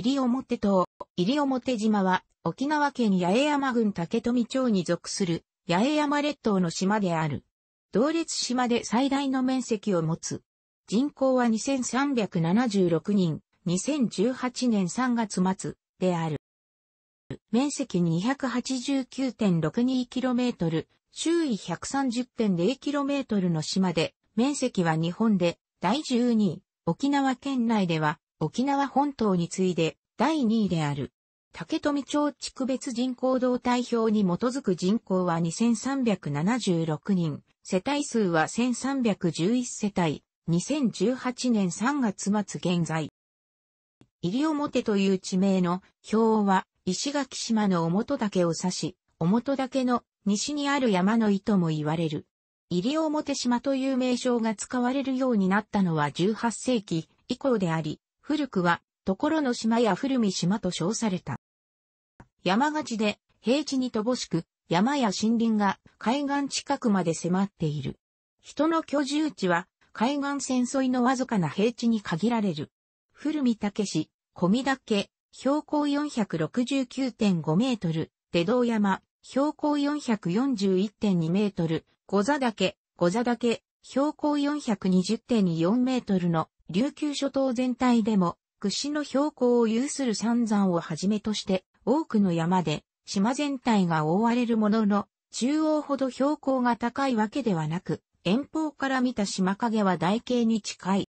西表島、西表島は、沖縄県八重山郡竹富町に属する、八重山列島の島である。同列島で最大の面積を持つ。人口は2376人、2018年3月末である。面積 289.62km、周囲 130.0km の島で、面積は日本で第12位、沖縄県内では沖縄本島に次いで第2位である。竹富町地区別人口動態表に基づく人口は2376人、世帯数は1311世帯、2018年3月末現在。入表という地名の表は石垣島の表岳を指し、表岳の西にある山の意とも言われる。入表島という名称が使われるようになったのは18世紀以降であり、古くは、ところの島や古見島と称された。山がちで、平地に乏しく、山や森林が海岸近くまで迫っている。人の居住地は海岸線沿いのわずかな平地に限られる。古見武市、小見岳、標高469.5メートル、出道山、標高441.2メートル、五座岳、五座岳、標高420.4メートルの琉球諸島全体でも屈指の標高を有する三山をはじめとして多くの山で島全体が覆われるものの中央ほど標高が高いわけではなく遠方から見た島影は台形に近い。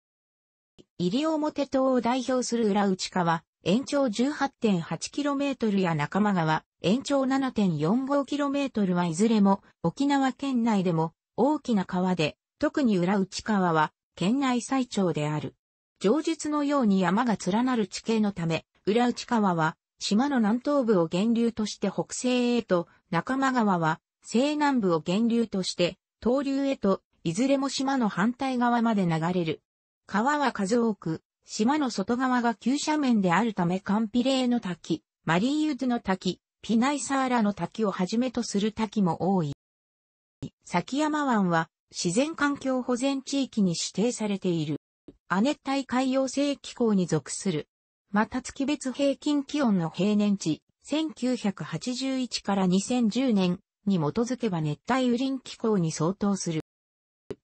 西表島を代表する裏内川延長 18.8km や中間川延長 7.45km はいずれも沖縄県内でも大きな川で特に裏内川は県内最長である。上述のように山が連なる地形のため、浦内川は島の南東部を源流として北西へと、中間川は西南部を源流として東流へと、いずれも島の反対側まで流れる。川は数多く、島の外側が急斜面であるためカンピレーの滝、マリーユズの滝、ピナイサーラの滝をはじめとする滝も多い。崎山湾は自然環境保全地域に指定されている。亜熱帯海洋性気候に属する。また月別平均気温の平年値、1981から2010年に基づけば熱帯雨林気候に相当する。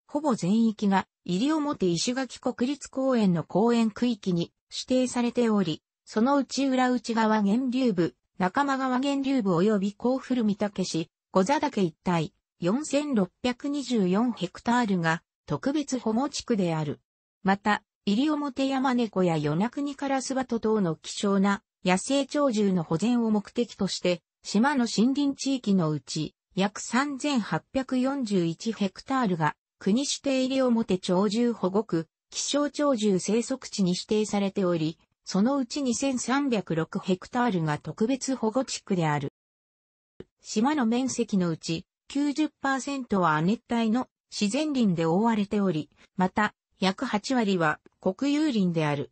ほぼ全域が西表石垣国立公園の公園区域に指定されており、その内裏内側源流部、仲間川源流部及び甲府る三岳市、五座岳一帯、4624ヘクタールが特別保護地区である。また、イリオモテヤマネコやヨナクニカラスバト等の希少な野生鳥獣の保全を目的として、島の森林地域のうち約3841ヘクタールが国指定イリオモテ鳥獣保護区、希少鳥獣生息地に指定されており、そのうち2306ヘクタールが特別保護地区である。島の面積のうち90%は亜熱帯の自然林で覆われており、また、約8割は国有林である。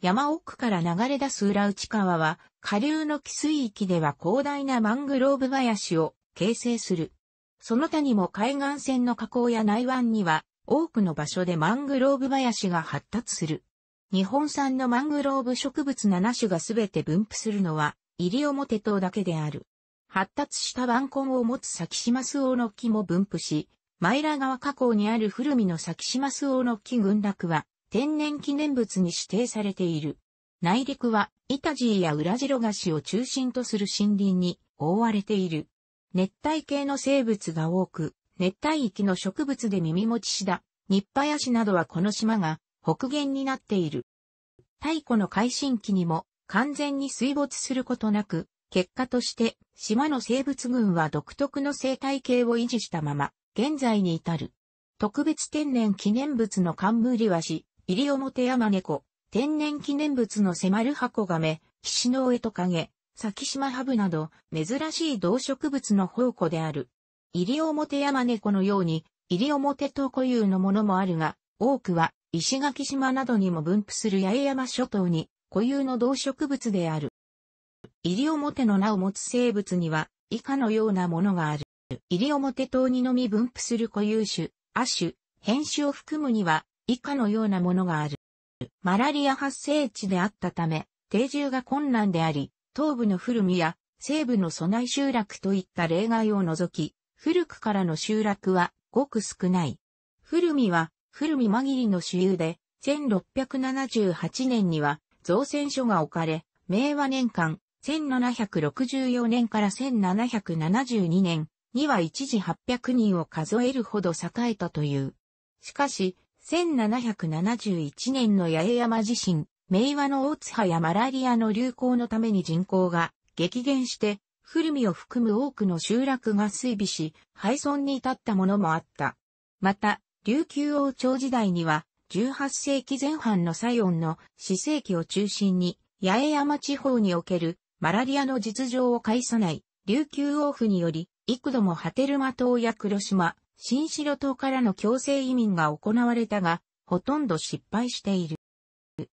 山奥から流れ出す裏内川は、下流の汽水域では広大なマングローブ林を形成する。その他にも海岸線の河口や内湾には、多くの場所でマングローブ林が発達する。日本産のマングローブ植物7種がすべて分布するのは、西表島だけである。発達した晩根を持つ先島周王の木も分布し、マイラ川河口にある古見の先島周王の木群落は天然記念物に指定されている。内陸はイタジーやウラジロガシを中心とする森林に覆われている。熱帯系の生物が多く、熱帯域の植物で耳持ちしだ、ニッパヤシなどはこの島が北限になっている。太古の海進期にも完全に水没することなく、結果として、島の生物群は独特の生態系を維持したまま、現在に至る。特別天然記念物のカンムリワシ、イリオモテヤマネコ、天然記念物のセマルハコガメ、キシノウエトカゲ、サキシマハブなど、珍しい動植物の宝庫である。イリオモテヤマネコのように、イリオモテ島固有のものもあるが、多くは石垣島などにも分布する八重山諸島に固有の動植物である。り表の名を持つ生物には、以下のようなものがある。り表島にのみ分布する固有種、亜種、変種を含むには、以下のようなものがある。マラリア発生地であったため、定住が困難であり、東部の古見や西部の備内集落といった例外を除き、古くからの集落はごく少ない。古見は古見紛切の主流で、1678年には造船所が置かれ、明和年間1764年から1772年には一時800人を数えるほど栄えたという。しかし、1771年の八重山地震、明和の大津波やマラリアの流行のために人口が激減して、古見を含む多くの集落が衰微し、廃村に至ったものもあった。また、琉球王朝時代には、18世紀前半の西音の四世紀を中心に、八重山地方におけるマラリアの実情を介さない、琉球王府により、幾度も波照間島や黒島、新城島からの強制移民が行われたが、ほとんど失敗している。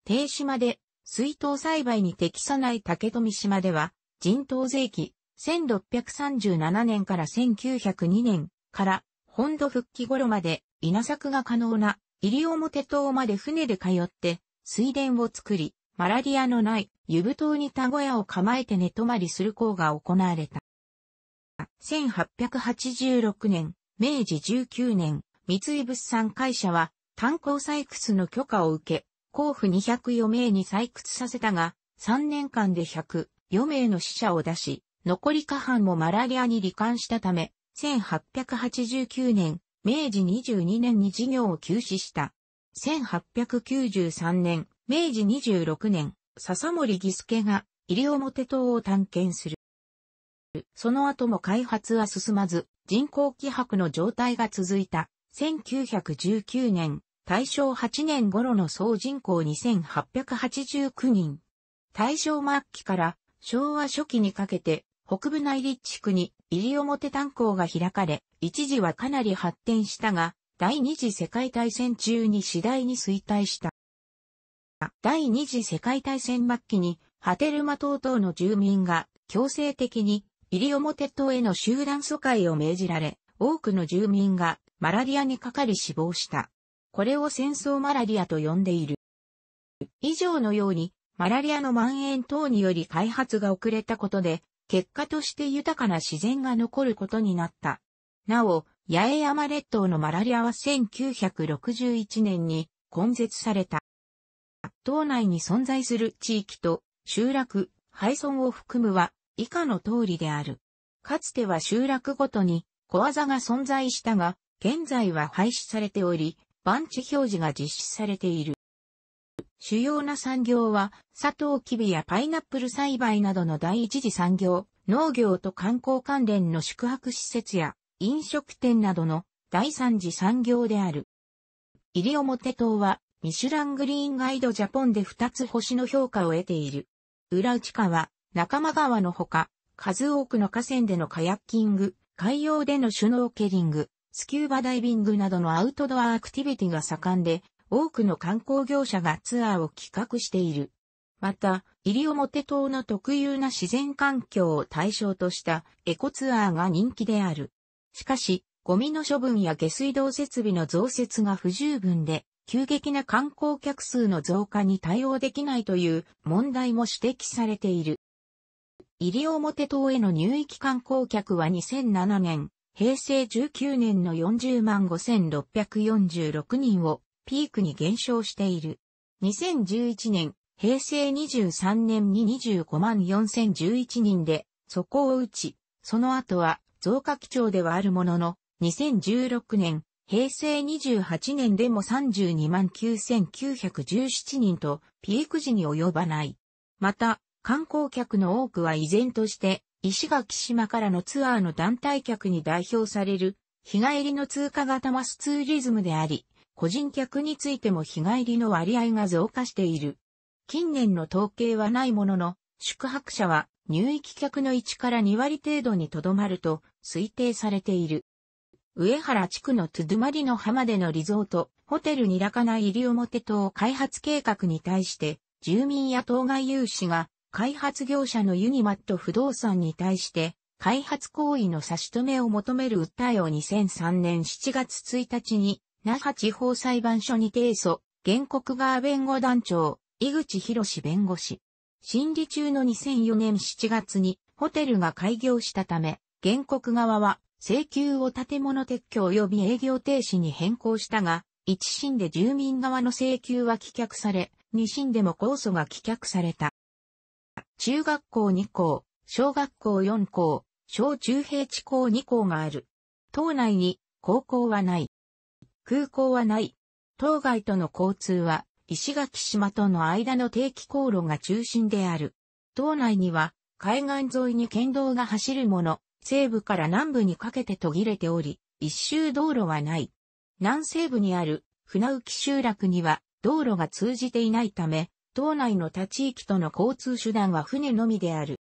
定島で水筒栽培に適さない竹富島では、人頭税期、1637年から1902年から、本土復帰頃まで稲作が可能な西表島まで船で通って水田を作り、マラリアのない湯布島に田小屋を構えて寝泊まりする校が行われた。1886年、明治19年、三井物産会社は炭鉱採掘の許可を受け、甲府204名に採掘させたが、3年間で1 0余名の死者を出し、残り下半もマラリアに罹患したため、1889年、明治22年に事業を休止した。1893年、明治26年、笹森義助が西表島を探検する。その後も開発は進まず、人工気迫の状態が続いた。1919年、大正8年頃の総人口2889人。大正末期から昭和初期にかけて、北部内陸地区に西表炭鉱が開かれ、一時はかなり発展したが、第二次世界大戦中に次第に衰退した。第二次世界大戦末期に波照間島等の住民が強制的に西表島への集団疎開を命じられ、多くの住民がマラリアにかかり死亡した。これを戦争マラリアと呼んでいる。以上のように、マラリアの蔓延等により開発が遅れたことで、結果として豊かな自然が残ることになった。なお、八重山列島のマラリアは1961年に根絶された。島内に存在する地域と集落、廃村を含むは以下の通りである。かつては集落ごとに小技が存在したが、現在は廃止されており、番地表示が実施されている。主要な産業は、砂糖キビやパイナップル栽培などの第一次産業、農業と観光関連の宿泊施設や飲食店などの第三次産業である。西表島はミシュラングリーンガイドジャポンで2つ星の評価を得ている。裏内川、仲間川のほか、数多くの河川でのカヤッキング、海洋でのシュノーケリング、スキューバダイビングなどのアウトドアアクティビティが盛んで、多くの観光業者がツアーを企画している。また、西表島の特有な自然環境を対象としたエコツアーが人気である。しかし、ゴミの処分や下水道設備の増設が不十分で、急激な観光客数の増加に対応できないという問題も指摘されている。西表島への入域観光客は2007年、平成19年の40万5646人をピークに減少している。2011年、平成23年に25万4011人で、そこを打ち、その後は増加基調ではあるものの、2016年、平成28年でも32万9917人とピーク時に及ばない。また、観光客の多くは依然として、石垣島からのツアーの団体客に代表される、日帰りの通過型マスツーリズムであり、個人客についても日帰りの割合が増加している。近年の統計はないものの、宿泊者は入域客の1から2割程度にとどまると推定されている。上原地区のトゥドゥマリの浜でのリゾート、ホテルにらかな入り表島開発計画に対して、住民や当該有志が、開発業者のユニマット不動産に対して、開発行為の差し止めを求める訴えを2003年7月1日に、那覇地方裁判所に提訴、原告側弁護団長、井口博弁護士。審理中の2004年7月にホテルが開業したため、原告側は請求を建物撤去及び営業停止に変更したが、一審で住民側の請求は棄却され、二審でも控訴が棄却された。中学校2校、小学校4校、小中平地校2校がある。島内に高校はない。空港はない。島外との交通は石垣島との間の定期航路が中心である。島内には海岸沿いに県道が走るもの、西部から南部にかけて途切れており、一周道路はない。南西部にある船浮集落には道路が通じていないため、島内の他地域との交通手段は船のみである。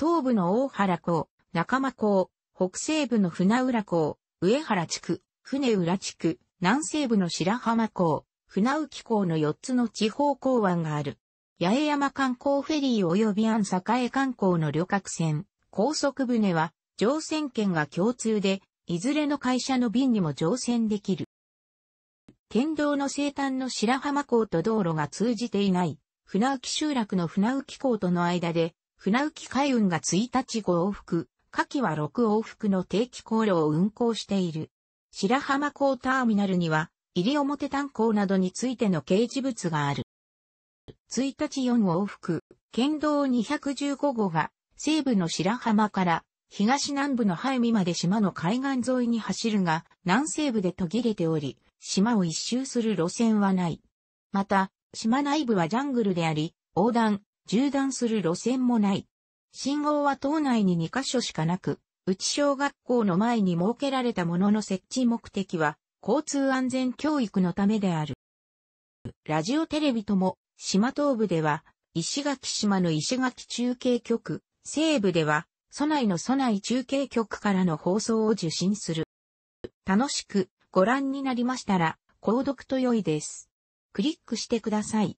東部の大原港、中間港、北西部の船浦港、上原地区、船浦地区、南西部の白浜港、船浮港の4つの地方港湾がある。八重山観光フェリー及び安栄観光の旅客船、高速船は乗船券が共通で、いずれの会社の便にも乗船できる。県道の西端の白浜港と道路が通じていない、船浮集落の船浮港との間で、船浮海運が1日5往復、下記は6往復の定期航路を運行している。白浜港ターミナルには、入表炭鉱などについての掲示物がある。1日4往復、県道215号が西部の白浜から東南部の早海まで島の海岸沿いに走るが、南西部で途切れており、島を一周する路線はない。また、島内部はジャングルであり、横断、縦断する路線もない。信号は島内に2カ所しかなく、内小学校の前に設けられたものの設置目的は、交通安全教育のためである。ラジオテレビとも、島東部では、石垣島の石垣中継局、西部では、ナ内のナ内中継局からの放送を受信する。楽しくご覧になりましたら、購読と良いです。クリックしてください。